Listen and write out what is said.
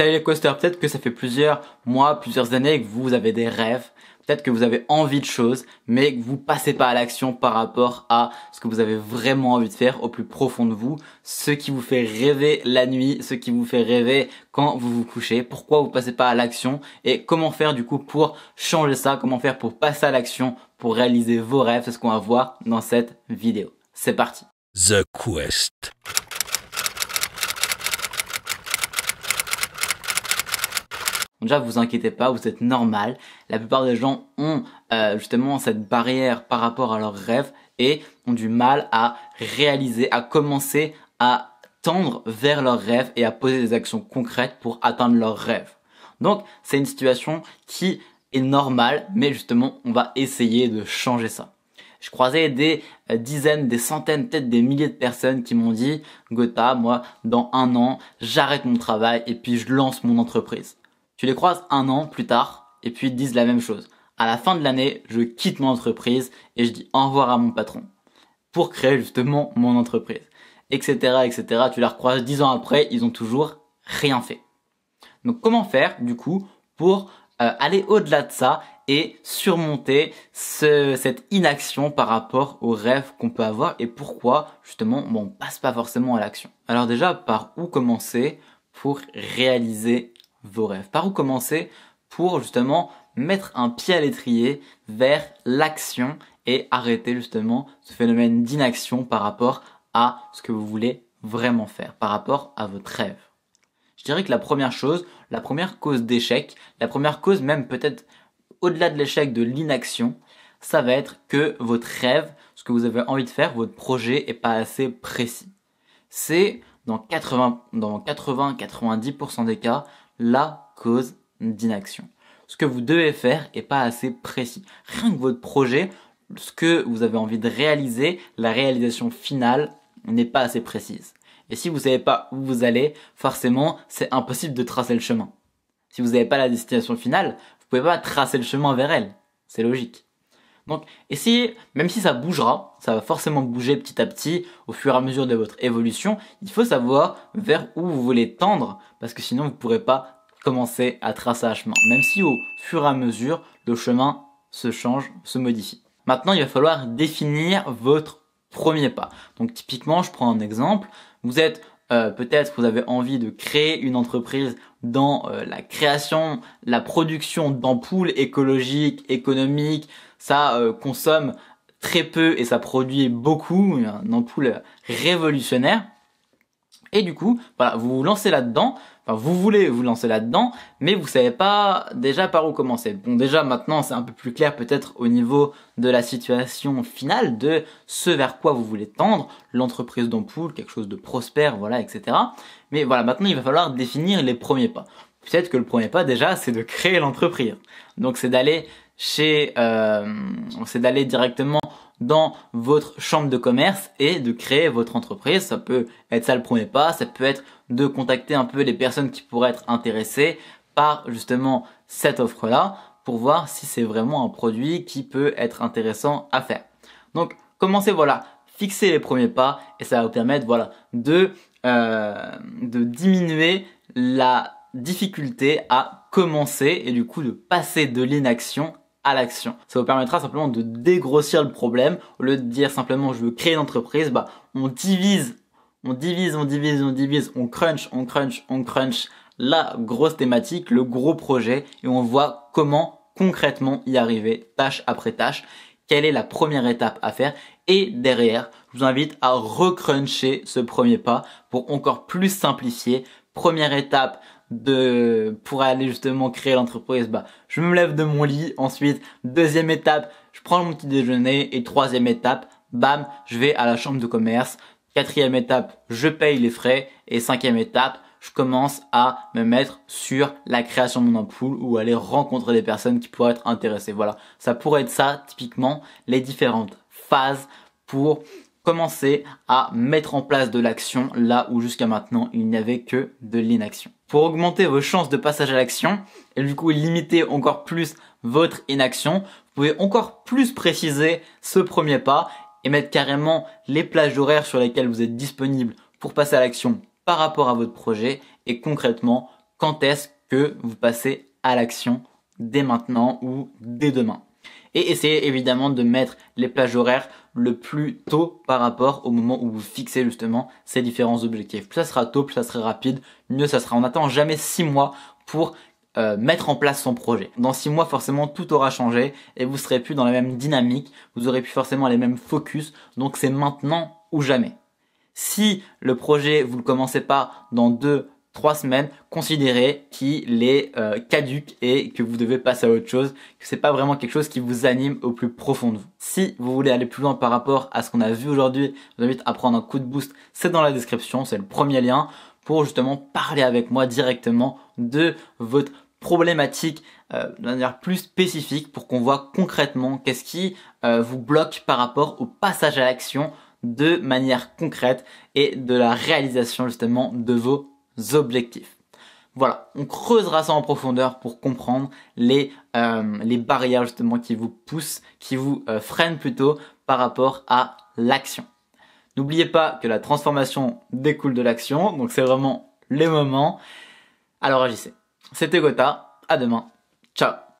Salut les coasters, peut-être que ça fait plusieurs mois, plusieurs années que vous avez des rêves, peut-être que vous avez envie de choses, mais que vous passez pas à l'action par rapport à ce que vous avez vraiment envie de faire au plus profond de vous, ce qui vous fait rêver la nuit, ce qui vous fait rêver quand vous vous couchez, pourquoi vous passez pas à l'action et comment faire du coup pour changer ça, comment faire pour passer à l'action, pour réaliser vos rêves, c'est ce qu'on va voir dans cette vidéo. C'est parti. The Quest. Déjà, vous inquiétez pas, vous êtes normal. La plupart des gens ont euh, justement cette barrière par rapport à leurs rêves et ont du mal à réaliser, à commencer à tendre vers leurs rêves et à poser des actions concrètes pour atteindre leurs rêves. Donc, c'est une situation qui est normale, mais justement, on va essayer de changer ça. Je croisais des euh, dizaines, des centaines, peut-être des milliers de personnes qui m'ont dit, Gotha, moi, dans un an, j'arrête mon travail et puis je lance mon entreprise. Tu les croises un an plus tard et puis ils disent la même chose. À la fin de l'année, je quitte mon entreprise et je dis au revoir à mon patron pour créer justement mon entreprise, etc., etc. Tu les recroises dix ans après, ils ont toujours rien fait. Donc comment faire du coup pour euh, aller au-delà de ça et surmonter ce, cette inaction par rapport aux rêves qu'on peut avoir et pourquoi justement bon, on passe pas forcément à l'action. Alors déjà par où commencer pour réaliser vos rêves Par où commencer pour justement mettre un pied à l'étrier vers l'action et arrêter justement ce phénomène d'inaction par rapport à ce que vous voulez vraiment faire, par rapport à votre rêve. Je dirais que la première chose, la première cause d'échec, la première cause même peut-être au-delà de l'échec de l'inaction, ça va être que votre rêve, ce que vous avez envie de faire, votre projet est pas assez précis. C'est dans 80, 90 des cas, la cause d'inaction. Ce que vous devez faire n'est pas assez précis. Rien que votre projet, ce que vous avez envie de réaliser, la réalisation finale n'est pas assez précise. Et si vous ne savez pas où vous allez, forcément, c'est impossible de tracer le chemin. Si vous n'avez pas la destination finale, vous pouvez pas tracer le chemin vers elle. C'est logique. Donc essayez, même si ça bougera, ça va forcément bouger petit à petit au fur et à mesure de votre évolution, il faut savoir vers où vous voulez tendre, parce que sinon vous ne pourrez pas commencer à tracer un chemin, même si au fur et à mesure, le chemin se change, se modifie. Maintenant, il va falloir définir votre premier pas. Donc typiquement, je prends un exemple, vous êtes euh, peut-être vous avez envie de créer une entreprise dans euh, la création, la production d'ampoules écologiques, économiques, ça euh, consomme très peu et ça produit beaucoup, une ampoule révolutionnaire. Et du coup, voilà, vous vous lancez là-dedans, enfin vous voulez vous lancer là-dedans, mais vous savez pas déjà par où commencer. Bon déjà maintenant c'est un peu plus clair peut-être au niveau de la situation finale, de ce vers quoi vous voulez tendre, l'entreprise d'ampoule, quelque chose de prospère, voilà, etc. Mais voilà, maintenant il va falloir définir les premiers pas. Peut-être que le premier pas déjà c'est de créer l'entreprise. Donc c'est d'aller chez, euh, c'est d'aller directement dans votre chambre de commerce et de créer votre entreprise. Ça peut être ça le premier pas, ça peut être de contacter un peu les personnes qui pourraient être intéressées par justement cette offre-là pour voir si c'est vraiment un produit qui peut être intéressant à faire. Donc commencez voilà, fixez les premiers pas et ça va vous permettre voilà de euh, de diminuer la difficulté à commencer et du coup de passer de l'inaction à l'action. Ça vous permettra simplement de dégrossir le problème. Au lieu de dire simplement je veux créer une entreprise, bah, on divise, on divise, on divise, on divise, on crunch, on crunch, on crunch la grosse thématique, le gros projet et on voit comment concrètement y arriver tâche après tâche. Quelle est la première étape à faire et derrière, je vous invite à recruncher ce premier pas pour encore plus simplifier. Première étape, de pour aller justement créer l'entreprise, bah, je me lève de mon lit. Ensuite, deuxième étape, je prends mon petit déjeuner. Et troisième étape, bam, je vais à la chambre de commerce. Quatrième étape, je paye les frais. Et cinquième étape, je commence à me mettre sur la création de mon ampoule ou aller rencontrer des personnes qui pourraient être intéressées. Voilà, ça pourrait être ça typiquement les différentes phases pour commencer à mettre en place de l'action là où jusqu'à maintenant il n'y avait que de l'inaction pour augmenter vos chances de passage à l'action et du coup limiter encore plus votre inaction, vous pouvez encore plus préciser ce premier pas et mettre carrément les plages horaires sur lesquelles vous êtes disponible pour passer à l'action par rapport à votre projet et concrètement quand est-ce que vous passez à l'action dès maintenant ou dès demain et essayez évidemment de mettre les plages horaires le plus tôt par rapport au moment où vous fixez justement ces différents objectifs. Plus ça sera tôt, plus ça sera rapide, mieux ça sera. On n'attend jamais 6 mois pour euh, mettre en place son projet. Dans 6 mois, forcément, tout aura changé et vous serez plus dans la même dynamique, vous aurez plus forcément les mêmes focus, donc c'est maintenant ou jamais. Si le projet, vous le commencez pas dans 2, trois semaines, considérez qu'il est euh, caduque et que vous devez passer à autre chose, que c'est pas vraiment quelque chose qui vous anime au plus profond de vous. Si vous voulez aller plus loin par rapport à ce qu'on a vu aujourd'hui, je vous invite à prendre un coup de boost, c'est dans la description, c'est le premier lien pour justement parler avec moi directement de votre problématique euh, de manière plus spécifique pour qu'on voit concrètement qu'est-ce qui euh, vous bloque par rapport au passage à l'action de manière concrète et de la réalisation justement de vos objectifs. Voilà, on creusera ça en profondeur pour comprendre les, euh, barrières justement qui vous poussent, qui vous euh, freinent plutôt par rapport à l'action. N'oubliez pas que la transformation découle de l'action, donc c'est vraiment les moments. Alors agissez. C'était Gotha, à demain, ciao